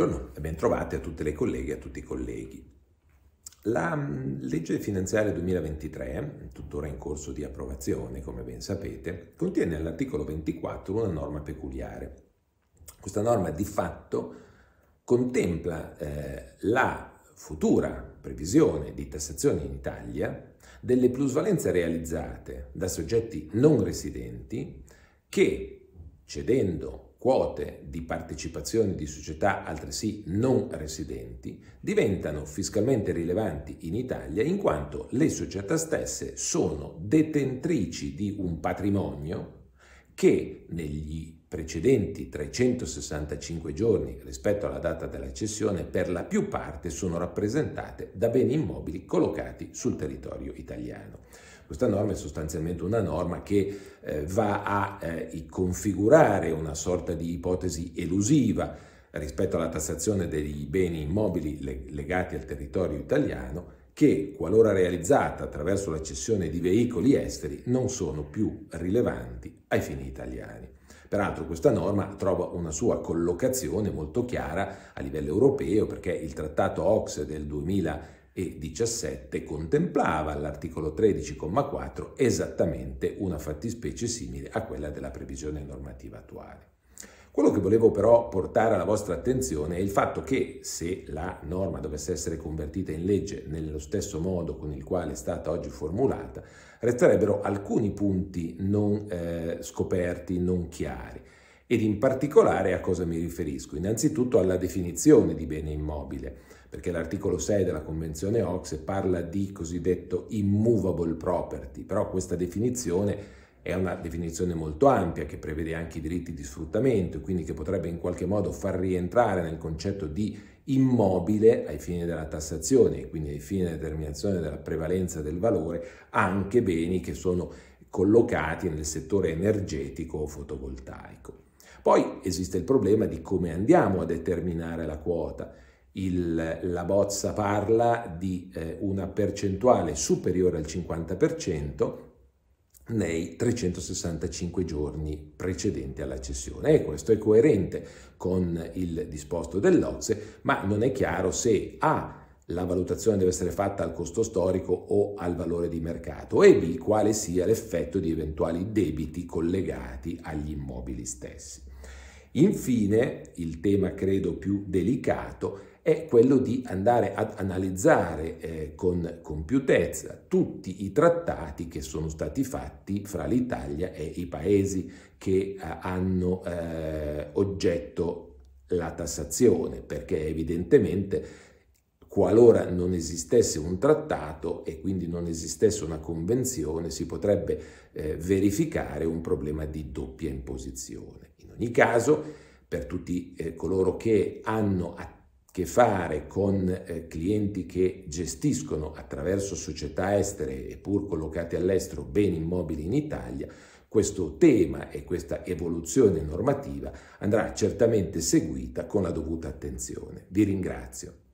Buongiorno e bentrovati a tutte le colleghe e a tutti i colleghi. La mm, legge finanziaria 2023, tuttora in corso di approvazione, come ben sapete, contiene all'articolo 24 una norma peculiare. Questa norma di fatto contempla eh, la futura previsione di tassazione in Italia delle plusvalenze realizzate da soggetti non residenti che, cedendo quote di partecipazione di società altresì non residenti diventano fiscalmente rilevanti in Italia in quanto le società stesse sono detentrici di un patrimonio che negli precedenti 365 giorni rispetto alla data della cessione per la più parte sono rappresentate da beni immobili collocati sul territorio italiano. Questa norma è sostanzialmente una norma che eh, va a eh, configurare una sorta di ipotesi elusiva rispetto alla tassazione dei beni immobili legati al territorio italiano che, qualora realizzata attraverso la cessione di veicoli esteri, non sono più rilevanti ai fini italiani. Peraltro questa norma trova una sua collocazione molto chiara a livello europeo perché il trattato OX del 2000 e 17 contemplava all'articolo 13,4 esattamente una fattispecie simile a quella della previsione normativa attuale. Quello che volevo però portare alla vostra attenzione è il fatto che se la norma dovesse essere convertita in legge nello stesso modo con il quale è stata oggi formulata, resterebbero alcuni punti non eh, scoperti, non chiari. Ed in particolare a cosa mi riferisco? Innanzitutto alla definizione di bene immobile perché l'articolo 6 della Convenzione OXE parla di cosiddetto immovable property, però questa definizione è una definizione molto ampia che prevede anche i diritti di sfruttamento, e quindi che potrebbe in qualche modo far rientrare nel concetto di immobile ai fini della tassazione e quindi ai fini della determinazione della prevalenza del valore anche beni che sono collocati nel settore energetico o fotovoltaico. Poi esiste il problema di come andiamo a determinare la quota il, la bozza parla di eh, una percentuale superiore al 50% nei 365 giorni precedenti alla cessione e questo è coerente con il disposto dell'Ozze, ma non è chiaro se A la valutazione deve essere fatta al costo storico o al valore di mercato e B quale sia l'effetto di eventuali debiti collegati agli immobili stessi. Infine, il tema credo più delicato è quello di andare ad analizzare eh, con compiutezza tutti i trattati che sono stati fatti fra l'Italia e i paesi che eh, hanno eh, oggetto la tassazione, perché evidentemente qualora non esistesse un trattato e quindi non esistesse una convenzione, si potrebbe eh, verificare un problema di doppia imposizione. In ogni caso, per tutti eh, coloro che hanno attività che fare con eh, clienti che gestiscono attraverso società estere e pur collocate all'estero beni immobili in Italia, questo tema e questa evoluzione normativa andrà certamente seguita con la dovuta attenzione. Vi ringrazio.